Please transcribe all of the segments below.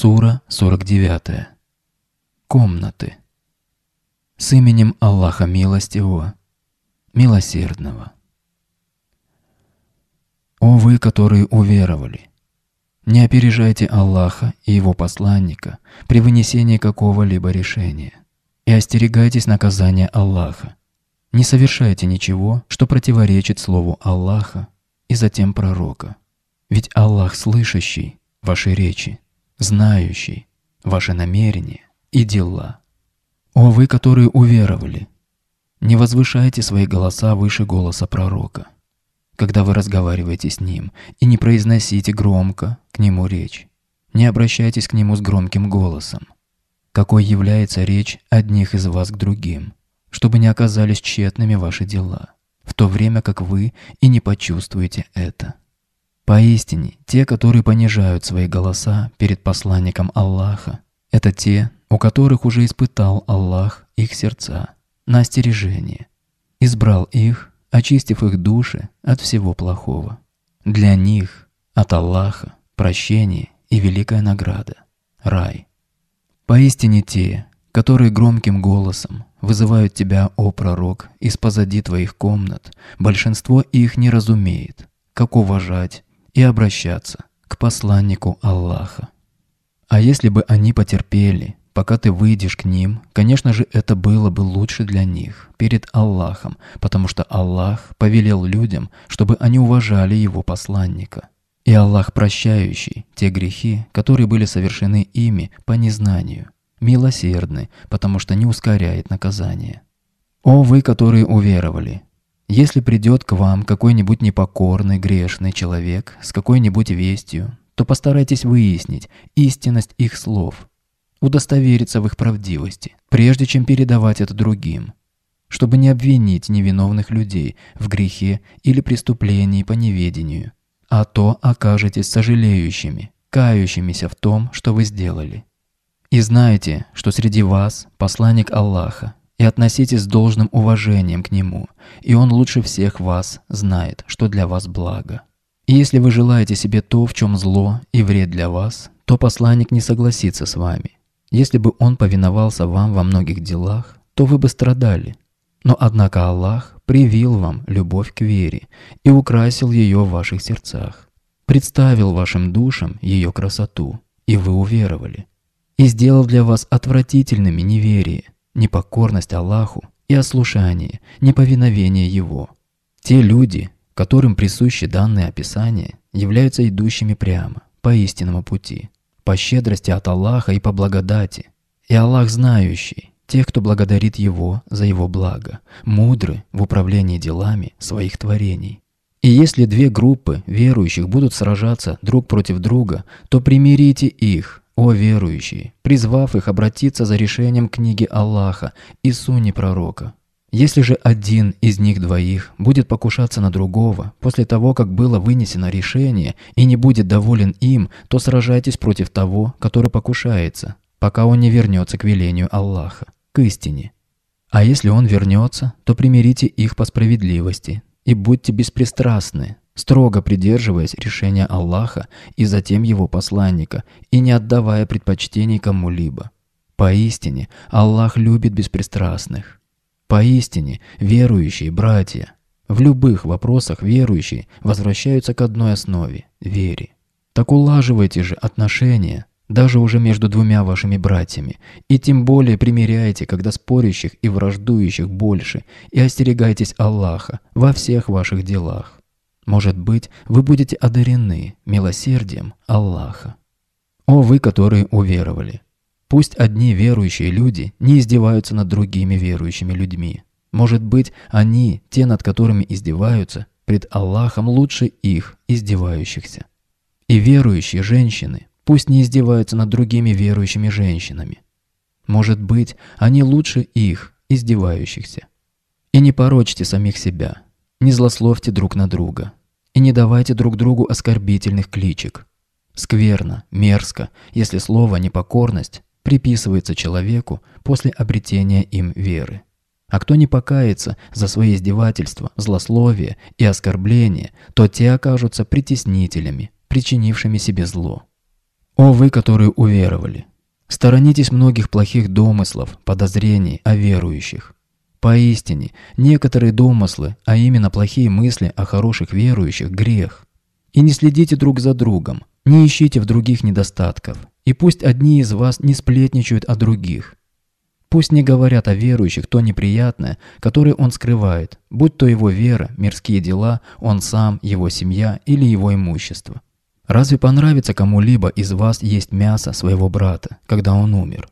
Сура 49. Комнаты. С именем Аллаха Милостивого, Милосердного. О вы, которые уверовали! Не опережайте Аллаха и Его посланника при вынесении какого-либо решения и остерегайтесь наказания Аллаха. Не совершайте ничего, что противоречит слову Аллаха и затем пророка. Ведь Аллах слышащий ваши речи знающий ваши намерения и дела. О вы, которые уверовали, не возвышайте свои голоса выше голоса пророка, когда вы разговариваете с ним, и не произносите громко к нему речь. Не обращайтесь к нему с громким голосом, какой является речь одних из вас к другим, чтобы не оказались тщетными ваши дела, в то время как вы и не почувствуете это. Поистине, те, которые понижают свои голоса перед посланником Аллаха, это те, у которых уже испытал Аллах их сердца на остережение, избрал их, очистив их души от всего плохого. Для них от Аллаха прощение и великая награда – рай. Поистине те, которые громким голосом вызывают тебя, о пророк, из позади твоих комнат, большинство их не разумеет, как уважать и обращаться к посланнику Аллаха. А если бы они потерпели, пока ты выйдешь к ним, конечно же, это было бы лучше для них, перед Аллахом, потому что Аллах повелел людям, чтобы они уважали его посланника. И Аллах прощающий те грехи, которые были совершены ими по незнанию, милосердны, потому что не ускоряет наказание. «О вы, которые уверовали! Если придет к вам какой-нибудь непокорный, грешный человек с какой-нибудь вестью, то постарайтесь выяснить истинность их слов, удостовериться в их правдивости, прежде чем передавать это другим, чтобы не обвинить невиновных людей в грехе или преступлении по неведению, а то окажетесь сожалеющими, кающимися в том, что вы сделали. И знайте, что среди вас посланник Аллаха, и относитесь с должным уважением к нему, и он лучше всех вас знает, что для вас благо. И если вы желаете себе то, в чем зло и вред для вас, то посланник не согласится с вами. Если бы он повиновался вам во многих делах, то вы бы страдали. Но однако Аллах привил вам любовь к вере и украсил ее в ваших сердцах, представил вашим душам ее красоту, и вы уверовали, и сделал для вас отвратительными неверие – непокорность Аллаху и ослушание, неповиновение Его. Те люди, которым присущи данные описания, являются идущими прямо, по истинному пути, по щедрости от Аллаха и по благодати. И Аллах знающий тех, кто благодарит Его за Его благо, мудры в управлении делами своих творений. И если две группы верующих будут сражаться друг против друга, то примирите их, о верующие, призвав их обратиться за решением книги Аллаха и сунни пророка. Если же один из них двоих будет покушаться на другого после того, как было вынесено решение и не будет доволен им, то сражайтесь против того, который покушается, пока он не вернется к велению Аллаха, к истине. А если он вернется, то примирите их по справедливости и будьте беспристрастны, строго придерживаясь решения Аллаха и затем его посланника, и не отдавая предпочтений кому-либо. Поистине, Аллах любит беспристрастных. Поистине, верующие братья. В любых вопросах верующие возвращаются к одной основе – вере. Так улаживайте же отношения, даже уже между двумя вашими братьями, и тем более примиряйте, когда спорящих и враждующих больше, и остерегайтесь Аллаха во всех ваших делах. Может быть, вы будете одарены милосердием Аллаха. О вы, которые уверовали! Пусть одни верующие люди не издеваются над другими верующими людьми. Может быть, они, те, над которыми издеваются, пред Аллахом лучше их, издевающихся. И верующие женщины пусть не издеваются над другими верующими женщинами. Может быть, они лучше их, издевающихся. И не порочьте самих себя, не злословьте друг на друга, не давайте друг другу оскорбительных кличек. Скверно, мерзко, если слово «непокорность» приписывается человеку после обретения им веры. А кто не покается за свои издевательства, злословие и оскорбления, то те окажутся притеснителями, причинившими себе зло. О вы, которые уверовали! Сторонитесь многих плохих домыслов, подозрений о верующих. Поистине, некоторые домыслы, а именно плохие мысли о хороших верующих – грех. И не следите друг за другом, не ищите в других недостатков. И пусть одни из вас не сплетничают о других. Пусть не говорят о верующих то неприятное, которое он скрывает, будь то его вера, мирские дела, он сам, его семья или его имущество. Разве понравится кому-либо из вас есть мясо своего брата, когда он умер?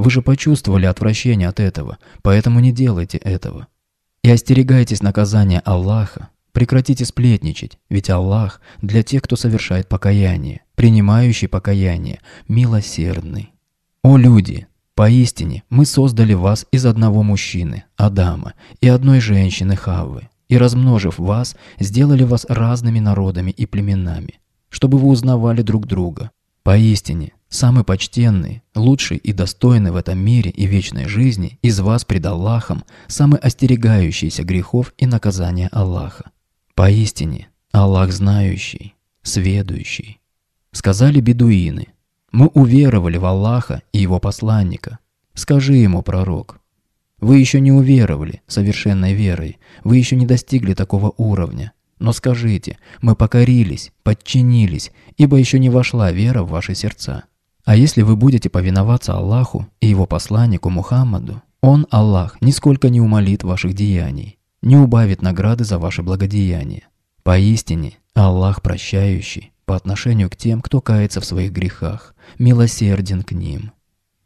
Вы же почувствовали отвращение от этого, поэтому не делайте этого. И остерегайтесь наказания Аллаха. Прекратите сплетничать, ведь Аллах для тех, кто совершает покаяние, принимающий покаяние, милосердный. О люди! Поистине, мы создали вас из одного мужчины, Адама, и одной женщины, Хаввы, и, размножив вас, сделали вас разными народами и племенами, чтобы вы узнавали друг друга. Поистине, Самый почтенный, лучший и достойный в этом мире и вечной жизни из вас пред Аллахом, самый остерегающийся грехов и наказания Аллаха. Поистине, Аллах знающий, сведущий. Сказали бедуины, мы уверовали в Аллаха и его посланника. Скажи ему, пророк, вы еще не уверовали совершенной верой, вы еще не достигли такого уровня. Но скажите, мы покорились, подчинились, ибо еще не вошла вера в ваши сердца. А если вы будете повиноваться Аллаху и его посланнику Мухаммаду, он, Аллах, нисколько не умолит ваших деяний, не убавит награды за ваше благодеяние. Поистине, Аллах прощающий по отношению к тем, кто кается в своих грехах, милосерден к ним.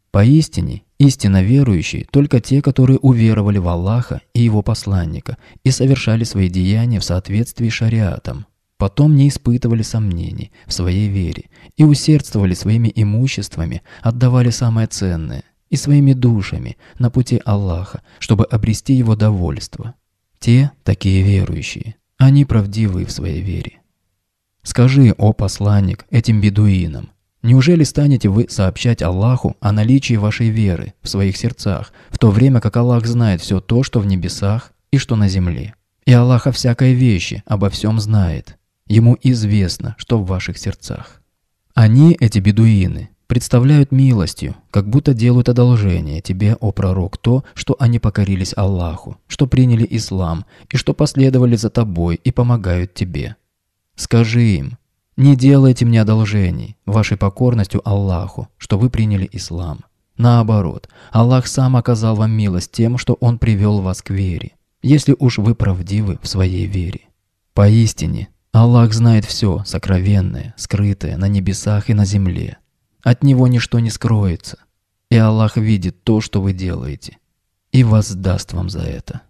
Поистине, истинно верующие только те, которые уверовали в Аллаха и его посланника и совершали свои деяния в соответствии с шариатом, Потом не испытывали сомнений в своей вере и усердствовали своими имуществами, отдавали самое ценное и своими душами на пути Аллаха, чтобы обрести его довольство. Те такие верующие, они правдивы в своей вере. Скажи, о посланник, этим бедуинам, неужели станете вы сообщать Аллаху о наличии вашей веры в своих сердцах, в то время как Аллах знает все то, что в небесах и что на земле? И Аллаха всякой вещи обо всем знает. Ему известно, что в ваших сердцах. Они, эти бедуины, представляют милостью, как будто делают одолжение тебе, о пророк, то, что они покорились Аллаху, что приняли ислам и что последовали за тобой и помогают тебе. Скажи им, не делайте мне одолжений вашей покорностью Аллаху, что вы приняли ислам. Наоборот, Аллах сам оказал вам милость тем, что Он привел вас к вере, если уж вы правдивы в своей вере. Поистине, Аллах знает все, сокровенное, скрытое, на небесах и на земле. От Него ничто не скроется. И Аллах видит то, что вы делаете, и воздаст вам за это.